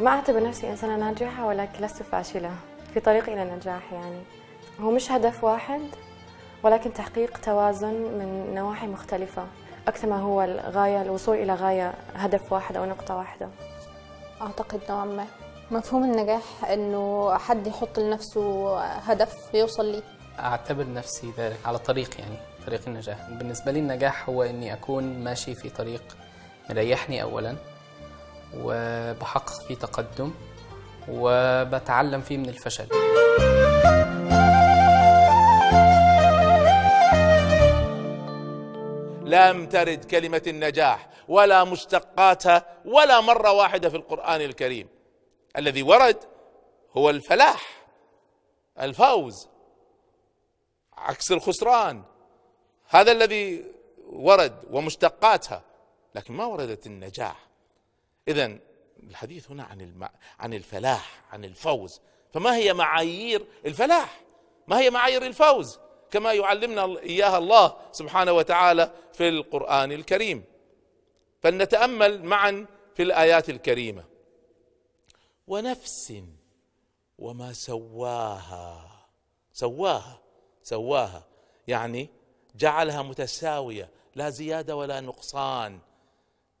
ما أعتبر نفسي إنسانة ناجحة ولكن لست فاشلة في طريقي إلى النجاح يعني هو مش هدف واحد ولكن تحقيق توازن من نواحي مختلفة أكثر ما هو الغاية الوصول إلى غاية هدف واحد أو نقطة واحدة أعتقد نوعا ما مفهوم النجاح إنه حد يحط لنفسه هدف يوصل ليه أعتبر نفسي ذلك على طريق يعني طريق النجاح بالنسبة لي النجاح هو إني أكون ماشي في طريق مريحني أولا وبحقق فيه تقدم وبتعلم فيه من الفشل لم ترد كلمة النجاح ولا مشتقاتها ولا مرة واحدة في القرآن الكريم الذي ورد هو الفلاح الفوز عكس الخسران هذا الذي ورد ومشتقاتها لكن ما وردت النجاح إذا الحديث هنا عن الم... عن الفلاح عن الفوز فما هي معايير الفلاح ما هي معايير الفوز كما يعلمنا إياها الله سبحانه وتعالى في القرآن الكريم فلنتأمل معا في الآيات الكريمة ونفس وما سواها سواها سواها يعني جعلها متساويه لا زياده ولا نقصان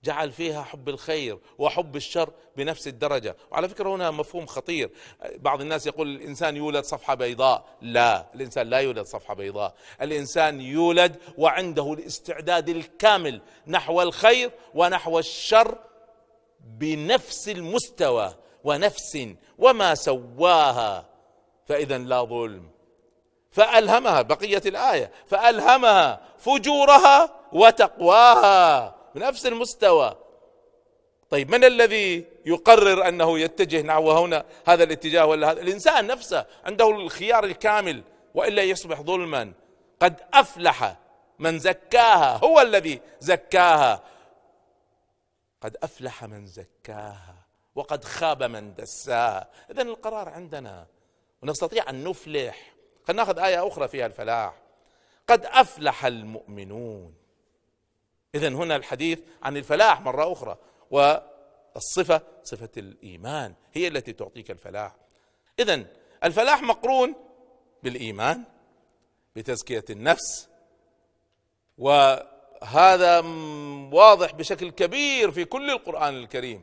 جعل فيها حب الخير وحب الشر بنفس الدرجة وعلى فكرة هنا مفهوم خطير بعض الناس يقول الإنسان يولد صفحة بيضاء لا الإنسان لا يولد صفحة بيضاء الإنسان يولد وعنده الاستعداد الكامل نحو الخير ونحو الشر بنفس المستوى ونفس وما سواها فإذا لا ظلم فألهمها بقية الآية فألهمها فجورها وتقواها بنفس المستوى طيب من الذي يقرر انه يتجه نحو هنا هذا الاتجاه ولا هذا الانسان نفسه عنده الخيار الكامل والا يصبح ظلما قد افلح من زكاها هو الذي زكاها قد افلح من زكاها وقد خاب من دساها اذا القرار عندنا ونستطيع ان نفلح خلينا ناخذ ايه اخرى فيها الفلاح قد افلح المؤمنون اذا هنا الحديث عن الفلاح مره اخرى والصفه صفه الايمان هي التي تعطيك الفلاح اذا الفلاح مقرون بالايمان بتزكيه النفس وهذا واضح بشكل كبير في كل القران الكريم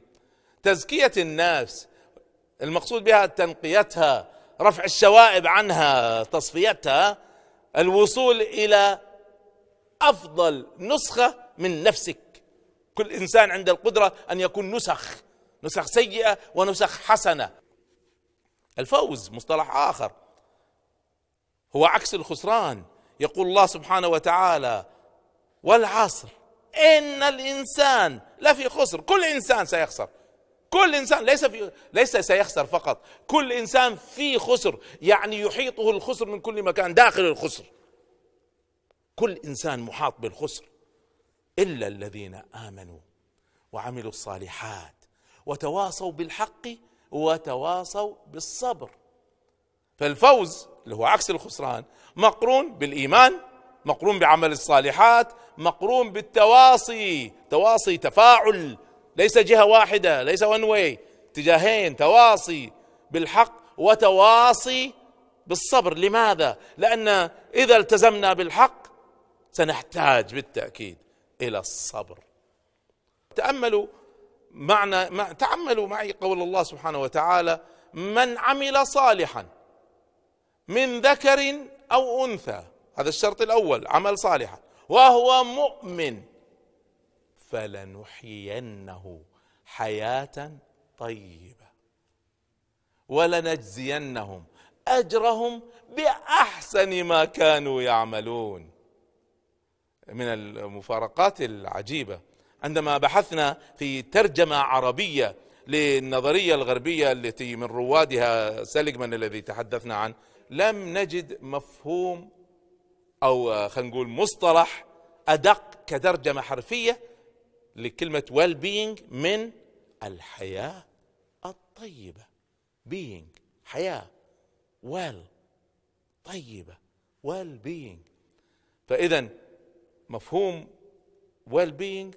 تزكيه النفس المقصود بها تنقيتها رفع الشوائب عنها تصفيتها الوصول الى افضل نسخه من نفسك كل انسان عند القدره ان يكون نسخ نسخ سيئه ونسخ حسنه الفوز مصطلح اخر هو عكس الخسران يقول الله سبحانه وتعالى والعصر ان الانسان لفي خسر كل انسان سيخسر كل انسان ليس في ليس سيخسر فقط كل انسان في خسر يعني يحيطه الخسر من كل مكان داخل الخسر كل انسان محاط بالخسر الا الذين امنوا وعملوا الصالحات وتواصوا بالحق وتواصوا بالصبر فالفوز اللي هو عكس الخسران مقرون بالايمان مقرون بعمل الصالحات مقرون بالتواصي تواصي تفاعل ليس جهه واحده ليس ون واي اتجاهين تواصي بالحق وتواصي بالصبر لماذا لان اذا التزمنا بالحق سنحتاج بالتاكيد الى الصبر تاملوا معنى مع تاملوا معي قول الله سبحانه وتعالى من عمل صالحا من ذكر او انثى هذا الشرط الاول عمل صالحا وهو مؤمن فلنحيينه حياه طيبه ولنجزينهم اجرهم باحسن ما كانوا يعملون من المفارقات العجيبه عندما بحثنا في ترجمه عربيه للنظريه الغربيه التي من روادها سيليغمان الذي تحدثنا عنه لم نجد مفهوم او آه، خلينا نقول مصطلح ادق كترجمه حرفيه لكلمه ويل being من الحياه الطيبه being حياه ويل طيبه ويل being فاذا مفهوم ويل بينج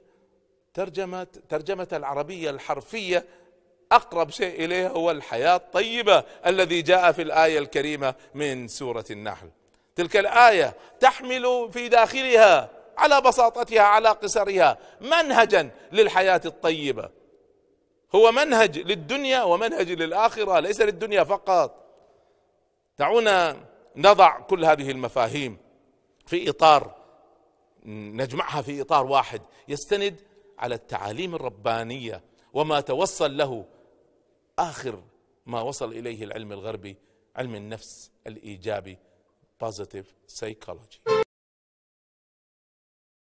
ترجمة ترجمة العربية الحرفية أقرب شيء إليها هو الحياة الطيبة الذي جاء في الآية الكريمة من سورة النحل تلك الآية تحمل في داخلها على بساطتها على قصرها منهجا للحياة الطيبة هو منهج للدنيا ومنهج للآخرة ليس للدنيا فقط دعونا نضع كل هذه المفاهيم في إطار نجمعها في اطار واحد يستند على التعاليم الربانيه وما توصل له اخر ما وصل اليه العلم الغربي علم النفس الايجابي positive psychology